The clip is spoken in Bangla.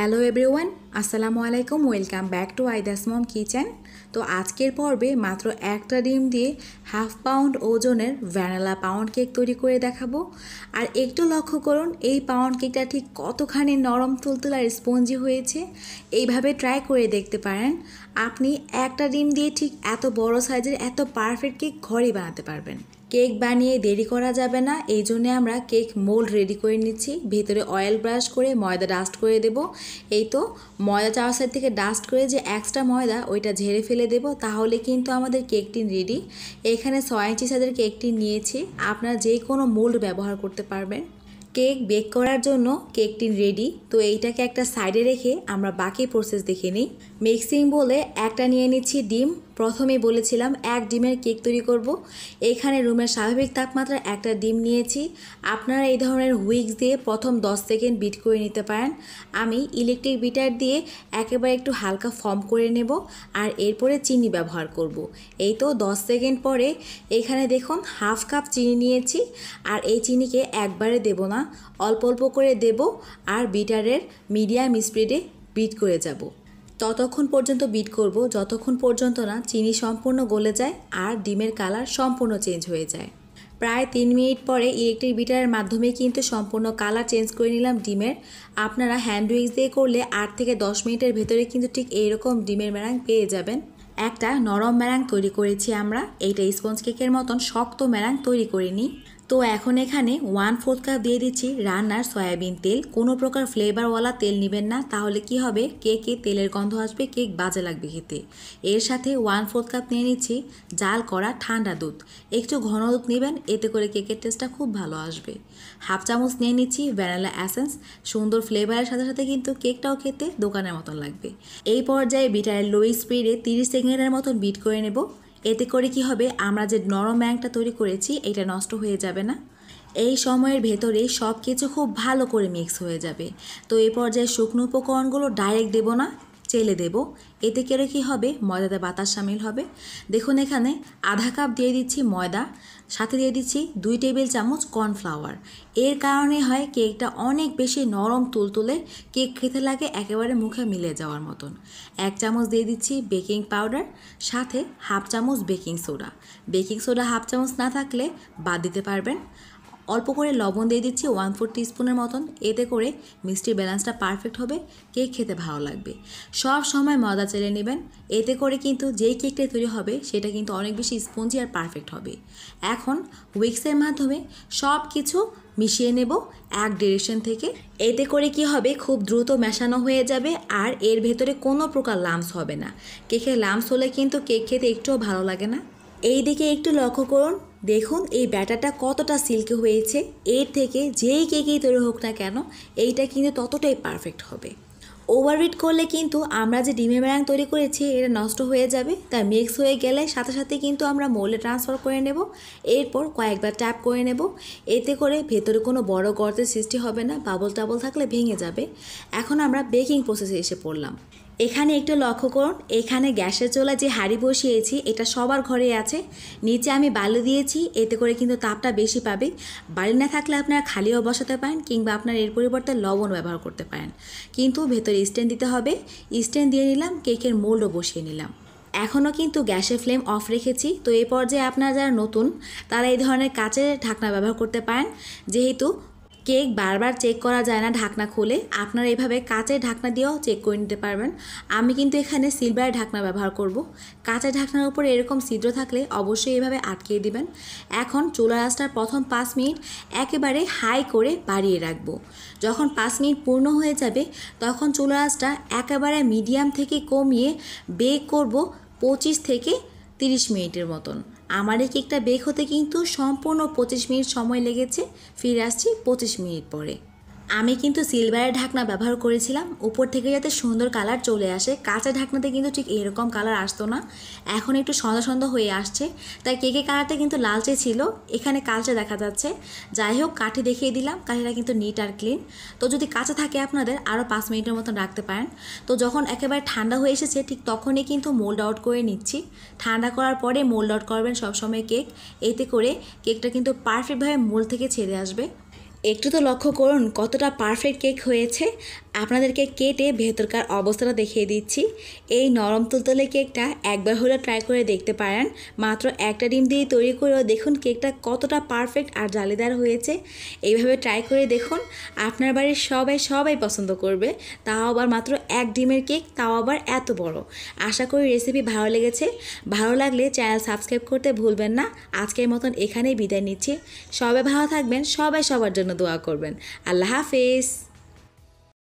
হ্যালো এভরিওয়ান আসসালামু আলাইকুম welcome back to Aida's mom kitchen তো আজকের পর্বে মাত্র একটা ডিম দিয়ে হাফ পাউন্ড ওজনের ভ্যানিলা পাউন্ড কেক তৈরি করে দেখাবো আর একটু লক্ষ্য করুন এই পাউন্ড কেকটা ঠিক কতখানি নরম তুলতুলার স্পঞ্জি হয়েছে এইভাবে ট্রাই করে দেখতে পারেন আপনি একটা ডিম দিয়ে ঠিক এত বড় সাইজের এত পারফেক্ট কেক ঘরে বানাতে পারবেন কেক বানিয়ে দেরি করা যাবে না এই জন্যে আমরা কেক মোল্ড রেডি করে নিচ্ছি ভেতরে অয়েল ব্রাশ করে ময়দা ডাস্ট করে দেব এই তো ময়দা চাওয়ার থেকে ডাস্ট করে যে এক্সট্রা ময়দা ওইটা ঝেড়ে ফেলে দেব তাহলে কিন্তু আমাদের কেকটি রেডি এখানে ছয় ইঞ্চি সাইজের কেকটি নিয়েছি আপনারা যে কোনো মোল্ড ব্যবহার করতে পারবেন কেক বেক করার জন্য কেকটি রেডি তো এইটাকে একটা সাইডে রেখে আমরা বাকি প্রসেস দেখে নিই মিক্সিং বলে একটা নিয়ে নিচ্ছি ডিম প্রথমেই বলেছিলাম এক ডিমের কেক তৈরি করব। এখানে রুমের স্বাভাবিক তাপমাত্রায় একটা ডিম নিয়েছি আপনারা এই ধরনের হুইক্স দিয়ে প্রথম 10 সেকেন্ড বিট করে নিতে পারেন আমি ইলেকট্রিক বিটার দিয়ে একেবারে একটু হালকা ফর্ম করে নেব আর এরপরে চিনি ব্যবহার করব। এই তো 10 সেকেন্ড পরে এখানে দেখুন হাফ কাপ চিনি নিয়েছি আর এই চিনিকে একবারে দেব না অল্প অল্প করে দেব আর বিটারের মিডিয়াম স্পিডে বিট করে যাব ততক্ষণ পর্যন্ত বিট করব যতক্ষণ পর্যন্ত না চিনি সম্পূর্ণ গলে যায় আর ডিমের কালার সম্পূর্ণ চেঞ্জ হয়ে যায় প্রায় তিন মিনিট পরে ইলেকট্রিক বিটারের মাধ্যমে কিন্তু সম্পূর্ণ কালার চেঞ্জ করে নিলাম ডিমের আপনারা হ্যান্ড উইক্স দিয়ে করলে আট থেকে দশ মিনিটের ভেতরে কিন্তু ঠিক এইরকম ডিমের ম্যারাং পেয়ে যাবেন একটা নরম ম্যারাং তৈরি করেছি আমরা এইটা স্পঞ্জ কেকের মতন শক্ত ম্যারাং তৈরি করে নিই তো এখন এখানে ওয়ান ফোর্থ কাপ দিয়ে দিচ্ছি রান্নার সয়াবিন তেল কোনো প্রকার ফ্লেভারওয়ালা তেল নেবেন না তাহলে কি হবে কেকে তেলের গন্ধ আসবে কেক বাজে লাগবে খেতে এর সাথে ওয়ান ফোর্থ কাপ নিয়ে নিচ্ছি জাল করা ঠান্ডা দুধ একটু ঘন দুধ নেবেন এতে করে কেকের টেস্টটা খুব ভালো আসবে হাফ চামচ নিয়ে নিচ্ছি ভ্যানিলা অ্যাসেন্স সুন্দর ফ্লেভারের সাথে সাথে কিন্তু কেকটাও খেতে দোকানের মতন লাগবে এই পর্যায়ে বিটারের লো স্পিডে তিরিশ সেকেন্ডের মতন বিট করে নেব এতে করে কি হবে আমরা যে নরম ম্যাংটা তৈরি করেছি এটা নষ্ট হয়ে যাবে না এই সময়ের ভেতরে সব কিছু খুব ভালো করে মিক্স হয়ে যাবে তো এই পর্যায়ে শুকনো উপকরণগুলো ডাইরেক্ট দেবো না চেলে দেব এতে করে কী হবে ময়দাতে বাতাস সামিল হবে দেখুন এখানে আধা কাপ দিয়ে দিচ্ছি ময়দা সাথে দিয়ে দিচ্ছি দুই টেবিল চামচ কর্নফ্লাওয়ার এর কারণে হয় কেকটা অনেক বেশি নরম তুলতুলে কেক খেতে লাগে একেবারে মুখে মিলে যাওয়ার মতন এক চামচ দিয়ে দিচ্ছি বেকিং পাউডার সাথে হাফ চামচ baking soda baking soda half চামচ না থাকলে বাদ দিতে পারবেন অল্প করে লবণ দিয়ে দিচ্ছি ওয়ান ফোর টিস্পুনের মতন এতে করে মিষ্টির ব্যালেন্সটা পারফেক্ট হবে কেক খেতে ভালো লাগবে সব সময় ময়দা চেলে নেবেন এতে করে কিন্তু যেই কেকটা তৈরি হবে সেটা কিন্তু অনেক বেশি স্পঞ্জি আর পারফেক্ট হবে এখন উইক্সের মাধ্যমে সব কিছু মিশিয়ে নেব এক ডিরেকশন থেকে এতে করে কি হবে খুব দ্রুত মেশানো হয়ে যাবে আর এর ভেতরে কোনো প্রকার লামস হবে না কেকের লামস হলে কিন্তু কেক খেতে একটুও ভালো লাগে না এই দিকে একটু লক্ষ্য করুন দেখুন এই ব্যাটাটা কতটা সিল্কি হয়েছে এর থেকে যেই কেকেই তৈরি হোক না কেন এইটা কিন্তু ততটাই পারফেক্ট হবে ওভারহিট করলে কিন্তু আমরা যে ডিমের ব্যাং তৈরি করেছি এটা নষ্ট হয়ে যাবে তার মিক্স হয়ে গেলে সাথে সাথে কিন্তু আমরা মোলে ট্রান্সফার করে নেব এরপর কয়েকবার ট্যাপ করে নেব এতে করে ভেতরে কোনো বড় গর্তের সৃষ্টি হবে না বাবল টাবল থাকলে ভেঙে যাবে এখন আমরা বেকিং প্রসেসে এসে পড়লাম এখানে একটু লক্ষ্য করুন এখানে গ্যাসের চোলা যে হাঁড়ি বসিয়েছি এটা সবার ঘরে আছে নিচে আমি বালু দিয়েছি এতে করে কিন্তু তাপটা বেশি পাবে বালি না থাকলে আপনারা খালিও বসাতে পারেন কিংবা আপনার এর পরিবর্তে লবণ ব্যবহার করতে পারেন কিন্তু ভেতরে স্ট্যান্ড দিতে হবে স্ট্যান্ড দিয়ে নিলাম কেকের মোল্ডও বসিয়ে নিলাম এখনও কিন্তু গ্যাসের ফ্লেম অফ রেখেছি তো এই পর্যায়ে আপনারা যারা নতুন তারা এই ধরনের কাচের ঢাকনা ব্যবহার করতে পারেন যেহেতু কেক বারবার চেক করা যায় না ঢাকনা খুলে আপনারা এভাবে কাঁচের ঢাকনা দিয়েও চেক করে নিতে পারবেন আমি কিন্তু এখানে সিলভারের ঢাকনা ব্যবহার করব। কাঁচের ঢাকনার উপরে এরকম ছিদ্র থাকলে অবশ্যই এভাবে আটকিয়ে দিবেন এখন চুলা রাস্তার প্রথম পাঁচ মিনিট একেবারে হাই করে বাড়িয়ে রাখবো যখন পাঁচ মিনিট পূর্ণ হয়ে যাবে তখন চুলা রাস্তা একেবারে মিডিয়াম থেকে কমিয়ে বেক করব পঁচিশ থেকে তিরিশ মিনিটের মতন আমার এই কেকটা বেক হতে কিন্তু সম্পূর্ণ পঁচিশ মিনিট সময় লেগেছে ফিরে আসছি পঁচিশ মিনিট পরে আমি কিন্তু সিলভারের ঢাকনা ব্যবহার করেছিলাম উপর থেকে যাতে সুন্দর কালার চলে আসে কাঁচা ঢাকনাতে কিন্তু ঠিক এরকম কালার আসতো না এখন একটু সন্ধ্যা সন্ধ্যা হয়ে আসছে তাই কেকে কালারটা কিন্তু লালচে ছিল এখানে কালচে দেখা যাচ্ছে যাই হোক কাঠি দেখিয়ে দিলাম কাঠিটা কিন্তু নিট আর ক্লিন তো যদি কাঁচা থাকে আপনাদের আরও পাঁচ মিনিটের মতন রাখতে পারেন তো যখন একেবারে ঠান্ডা হয়ে এসেছে ঠিক তখনই কিন্তু মোল্ড আউট করে নিচ্ছি ঠান্ডা করার পরে মোল্ড আউট করবেন সবসময় কেক এতে করে কেকটা কিন্তু পারফেক্টভাবে মোল থেকে ছেড়ে আসবে একটু তো লক্ষ্য করুন কতটা পারফেক্ট কেক হয়েছে আপনাদেরকে কেটে ভেতরকার অবস্থাটা দেখিয়ে দিচ্ছি এই নরম তুলতলে কেকটা একবার হলে ট্রাই করে দেখতে পারেন মাত্র একটা ডিম দিয়ে তৈরি করেও দেখুন কেকটা কতটা পারফেক্ট আর জালিদার হয়েছে এইভাবে ট্রাই করে দেখুন আপনার বাড়ির সবাই সবাই পছন্দ করবে তাও আবার মাত্র এক ডিমের কেক তাও আবার এত বড় আশা করি রেসিপি ভালো লেগেছে ভালো লাগলে চ্যানেল সাবস্ক্রাইব করতে ভুলবেন না আজকের মতন এখানেই বিদায় নিচ্ছি সবাই ভালো থাকবেন সবাই সবার জন্য দোয়া করবেন আল্লাহ হাফেজ